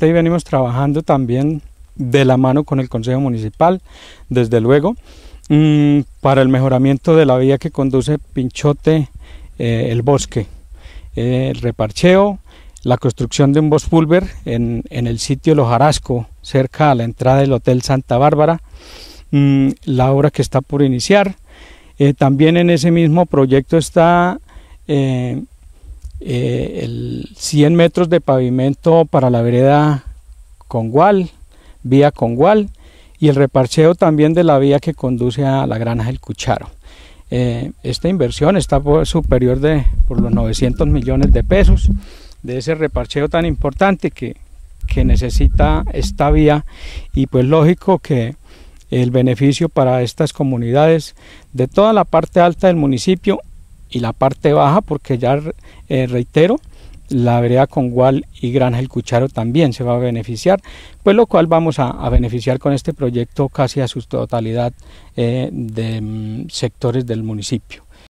y este venimos trabajando también de la mano con el Consejo Municipal, desde luego, mm, para el mejoramiento de la vía que conduce Pinchote, eh, el bosque, eh, el reparcheo, la construcción de un bospulver en, en el sitio Lojarasco, cerca a la entrada del Hotel Santa Bárbara, mm, la obra que está por iniciar. Eh, también en ese mismo proyecto está eh, el 100 metros de pavimento para la vereda Congual, vía Congual, y el reparcheo también de la vía que conduce a la granja del Cucharo. Eh, esta inversión está superior de por los 900 millones de pesos de ese reparcheo tan importante que, que necesita esta vía y pues lógico que el beneficio para estas comunidades de toda la parte alta del municipio y la parte baja porque ya eh, reitero, la vereda con Gual y Granja El Cucharo también se va a beneficiar, pues lo cual vamos a, beneficiar con este proyecto casi a su totalidad eh, de mm, sectores del municipio.